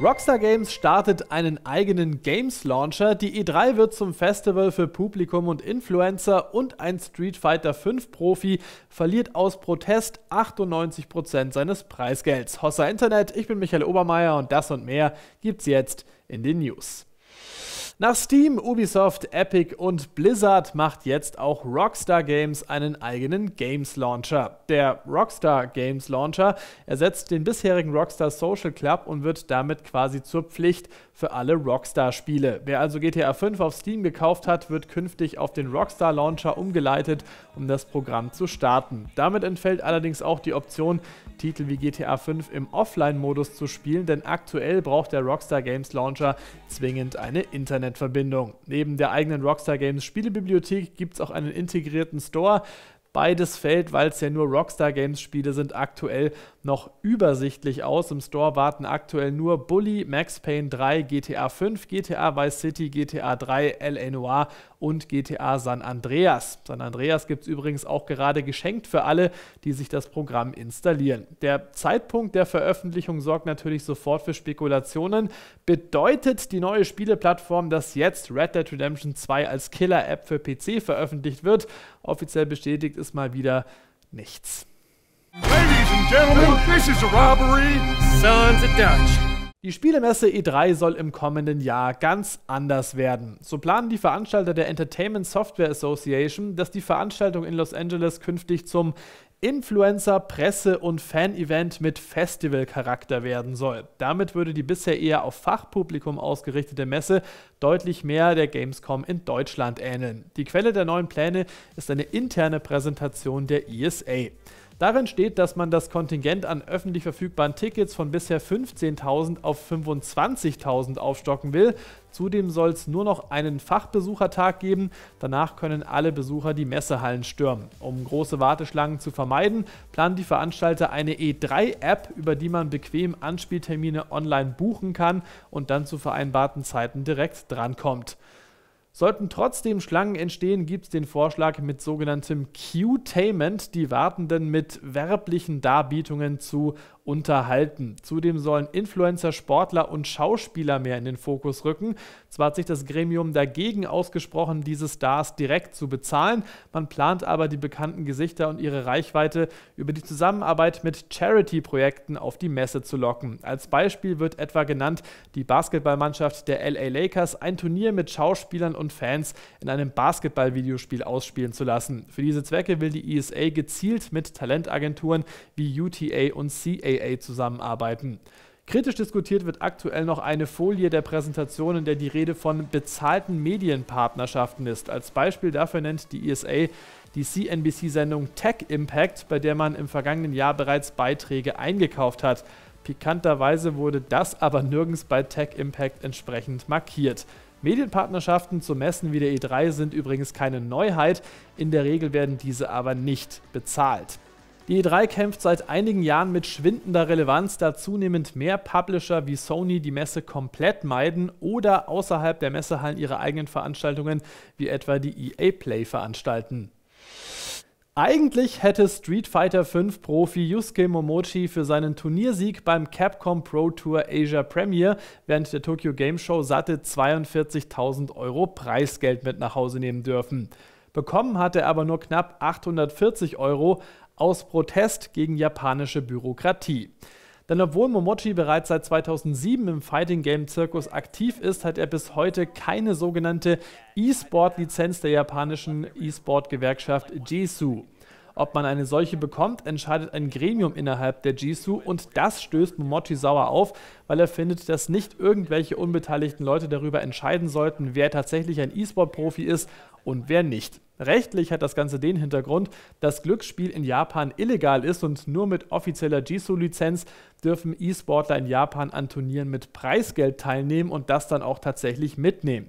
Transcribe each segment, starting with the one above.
Rockstar Games startet einen eigenen Games Launcher. Die E3 wird zum Festival für Publikum und Influencer und ein Street Fighter 5 Profi verliert aus Protest 98% seines Preisgelds. Hossa Internet, ich bin Michael Obermeier und das und mehr gibt's jetzt in den News. Nach Steam, Ubisoft, Epic und Blizzard macht jetzt auch Rockstar Games einen eigenen Games Launcher. Der Rockstar Games Launcher ersetzt den bisherigen Rockstar Social Club und wird damit quasi zur Pflicht für alle Rockstar-Spiele. Wer also GTA 5 auf Steam gekauft hat, wird künftig auf den Rockstar Launcher umgeleitet, um das Programm zu starten. Damit entfällt allerdings auch die Option, Titel wie GTA 5 im Offline-Modus zu spielen, denn aktuell braucht der Rockstar Games Launcher zwingend eine Internetverbindung. Neben der eigenen Rockstar Games Spielebibliothek gibt es auch einen integrierten Store. Beides fällt, weil es ja nur Rockstar Games Spiele sind, aktuell noch übersichtlich aus. Im Store warten aktuell nur Bully, Max Payne 3, GTA 5, GTA Vice City, GTA 3, LA Noir und GTA San Andreas. San Andreas gibt es übrigens auch gerade geschenkt für alle, die sich das Programm installieren. Der Zeitpunkt der Veröffentlichung sorgt natürlich sofort für Spekulationen. Bedeutet die neue Spieleplattform, dass jetzt Red Dead Redemption 2 als Killer-App für PC veröffentlicht wird? Offiziell bestätigt ist mal wieder nichts. Ladies and gentlemen, this is a robbery. Sons of Dutch. Die Spielemesse E3 soll im kommenden Jahr ganz anders werden. So planen die Veranstalter der Entertainment Software Association, dass die Veranstaltung in Los Angeles künftig zum Influencer, Presse und Fan-Event mit Festival-Charakter werden soll. Damit würde die bisher eher auf Fachpublikum ausgerichtete Messe deutlich mehr der Gamescom in Deutschland ähneln. Die Quelle der neuen Pläne ist eine interne Präsentation der ESA. Darin steht, dass man das Kontingent an öffentlich verfügbaren Tickets von bisher 15.000 auf 25.000 aufstocken will. Zudem soll es nur noch einen Fachbesuchertag geben. Danach können alle Besucher die Messehallen stürmen. Um große Warteschlangen zu vermeiden, planen die Veranstalter eine E3-App, über die man bequem Anspieltermine online buchen kann und dann zu vereinbarten Zeiten direkt drankommt. Sollten trotzdem Schlangen entstehen, gibt es den Vorschlag, mit sogenanntem Q-Tainment die Wartenden mit werblichen Darbietungen zu unterhalten. Zudem sollen Influencer, Sportler und Schauspieler mehr in den Fokus rücken. Zwar hat sich das Gremium dagegen ausgesprochen, diese Stars direkt zu bezahlen, man plant aber die bekannten Gesichter und ihre Reichweite über die Zusammenarbeit mit Charity-Projekten auf die Messe zu locken. Als Beispiel wird etwa genannt die Basketballmannschaft der LA Lakers ein Turnier mit Schauspielern und Fans in einem Basketball-Videospiel ausspielen zu lassen. Für diese Zwecke will die ESA gezielt mit Talentagenturen wie UTA und CAA zusammenarbeiten. Kritisch diskutiert wird aktuell noch eine Folie der Präsentation, in der die Rede von bezahlten Medienpartnerschaften ist. Als Beispiel dafür nennt die ESA die CNBC-Sendung Tech Impact, bei der man im vergangenen Jahr bereits Beiträge eingekauft hat. Pikanterweise wurde das aber nirgends bei Tech Impact entsprechend markiert. Medienpartnerschaften zu Messen wie der E3 sind übrigens keine Neuheit, in der Regel werden diese aber nicht bezahlt. Die E3 kämpft seit einigen Jahren mit schwindender Relevanz, da zunehmend mehr Publisher wie Sony die Messe komplett meiden oder außerhalb der Messehallen ihre eigenen Veranstaltungen wie etwa die EA Play veranstalten. Eigentlich hätte Street Fighter V Profi Yusuke Momochi für seinen Turniersieg beim Capcom Pro Tour Asia Premier während der Tokyo Game Show satte 42.000 Euro Preisgeld mit nach Hause nehmen dürfen. Bekommen hat er aber nur knapp 840 Euro aus Protest gegen japanische Bürokratie. Denn obwohl Momochi bereits seit 2007 im Fighting Game Zirkus aktiv ist, hat er bis heute keine sogenannte E-Sport-Lizenz der japanischen E-Sport-Gewerkschaft JSU. Ob man eine solche bekommt, entscheidet ein Gremium innerhalb der Jisu und das stößt Momochi sauer auf, weil er findet, dass nicht irgendwelche unbeteiligten Leute darüber entscheiden sollten, wer tatsächlich ein E-Sport-Profi ist und wer nicht. Rechtlich hat das Ganze den Hintergrund, dass Glücksspiel in Japan illegal ist und nur mit offizieller Jisu-Lizenz dürfen E-Sportler in Japan an Turnieren mit Preisgeld teilnehmen und das dann auch tatsächlich mitnehmen.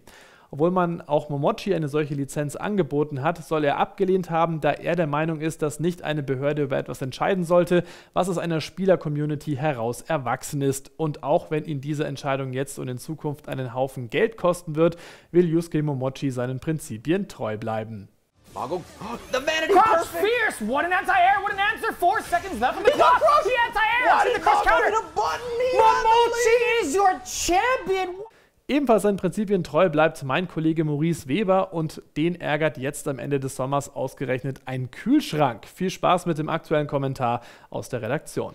Obwohl man auch Momochi eine solche Lizenz angeboten hat, soll er abgelehnt haben, da er der Meinung ist, dass nicht eine Behörde über etwas entscheiden sollte, was aus einer Spieler-Community heraus erwachsen ist. Und auch wenn ihn diese Entscheidung jetzt und in Zukunft einen Haufen Geld kosten wird, will Yusuke Momochi seinen Prinzipien treu bleiben. Boggle. The vanity crush perfect. fierce. What an anti-air. What an answer. Four seconds left on the clock. Crush. He anti-air. the crush counter. The button. Momochi is your champion. Ebenfalls seinen Prinzipien treu bleibt mein Kollege Maurice Weber und den ärgert jetzt am Ende des Sommers ausgerechnet ein Kühlschrank. Viel Spaß mit dem aktuellen Kommentar aus der Redaktion.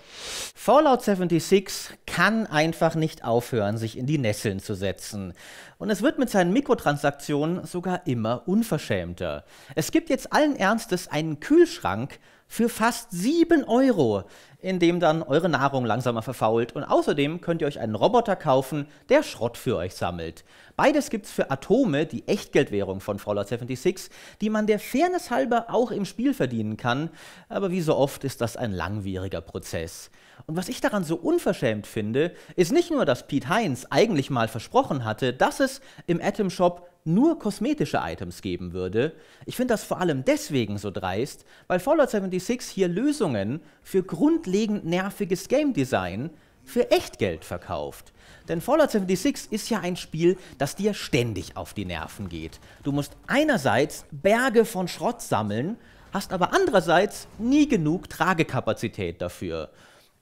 Fallout 76 kann einfach nicht aufhören, sich in die Nesseln zu setzen. Und es wird mit seinen Mikrotransaktionen sogar immer unverschämter. Es gibt jetzt allen Ernstes einen Kühlschrank, für fast 7 Euro, in dem dann eure Nahrung langsamer verfault. Und außerdem könnt ihr euch einen Roboter kaufen, der Schrott für euch sammelt. Beides gibt's für Atome, die Echtgeldwährung von Fallout 76, die man der Fairness halber auch im Spiel verdienen kann. Aber wie so oft ist das ein langwieriger Prozess. Und was ich daran so unverschämt finde, ist nicht nur, dass Pete Heinz eigentlich mal versprochen hatte, dass es im Atom Shop nur kosmetische Items geben würde. Ich finde das vor allem deswegen so dreist, weil Fallout 76 hier Lösungen für grundlegend nerviges Game Design für Echtgeld verkauft. Denn Fallout 76 ist ja ein Spiel, das dir ständig auf die Nerven geht. Du musst einerseits Berge von Schrott sammeln, hast aber andererseits nie genug Tragekapazität dafür.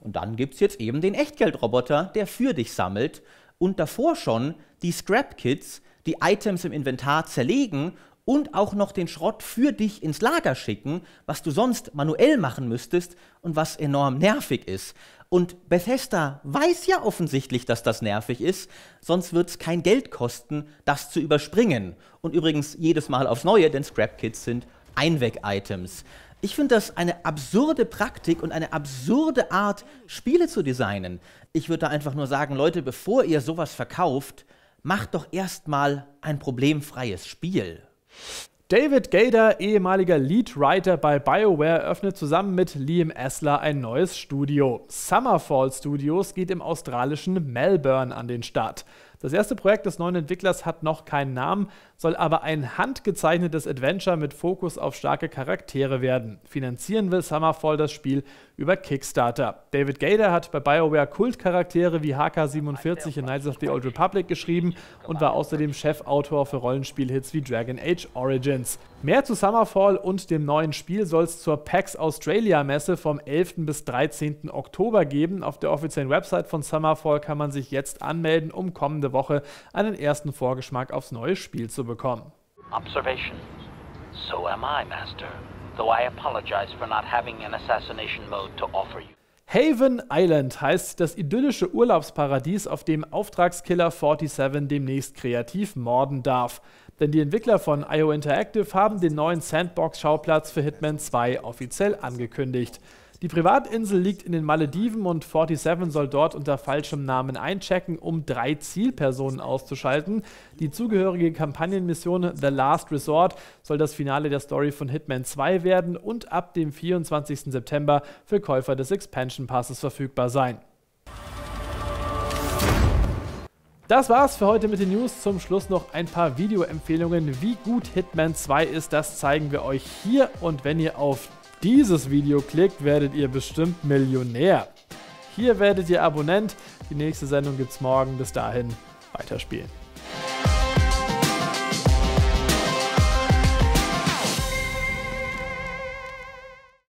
Und dann gibt's jetzt eben den Echtgeldroboter, der für dich sammelt und davor schon die Scrap Kits, die Items im Inventar zerlegen und auch noch den Schrott für dich ins Lager schicken, was du sonst manuell machen müsstest und was enorm nervig ist. Und Bethesda weiß ja offensichtlich, dass das nervig ist, sonst wird es kein Geld kosten, das zu überspringen. Und übrigens jedes Mal aufs Neue, denn Scrap Kits sind Einweg-Items. Ich finde das eine absurde Praktik und eine absurde Art, Spiele zu designen. Ich würde da einfach nur sagen, Leute, bevor ihr sowas verkauft, mach doch erstmal ein problemfreies Spiel. David Gader, ehemaliger Lead Writer bei BioWare, öffnet zusammen mit Liam Essler ein neues Studio. Summerfall Studios geht im australischen Melbourne an den Start. Das erste Projekt des neuen Entwicklers hat noch keinen Namen, soll aber ein handgezeichnetes Adventure mit Fokus auf starke Charaktere werden. Finanzieren will Summerfall das Spiel über Kickstarter. David Gader hat bei BioWare Kultcharaktere wie HK47 in Knights of the Old Republic geschrieben und war außerdem Chefautor für Rollenspielhits wie Dragon Age Origins. Mehr zu Summerfall und dem neuen Spiel soll es zur PAX Australia Messe vom 11. bis 13. Oktober geben. Auf der offiziellen Website von Summerfall kann man sich jetzt anmelden, um kommende Woche einen ersten Vorgeschmack aufs neue Spiel zu bekommen. Observation. So am I, Master. Though I apologize for not having an assassination mode to offer you. Haven Island heißt das idyllische Urlaubsparadies, auf dem Auftragskiller 47 demnächst kreativ morden darf. Denn die Entwickler von IO Interactive haben den neuen Sandbox-Schauplatz für Hitman 2 offiziell angekündigt. Die Privatinsel liegt in den Malediven und 47 soll dort unter falschem Namen einchecken, um drei Zielpersonen auszuschalten. Die zugehörige Kampagnenmission The Last Resort soll das Finale der Story von Hitman 2 werden und ab dem 24. September für Käufer des Expansion Passes verfügbar sein. Das war's für heute mit den News. Zum Schluss noch ein paar Videoempfehlungen. Wie gut Hitman 2 ist, das zeigen wir euch hier. Und wenn ihr auf dieses Video klickt, werdet ihr bestimmt Millionär. Hier werdet ihr Abonnent. Die nächste Sendung gibt's morgen. Bis dahin, weiterspielen.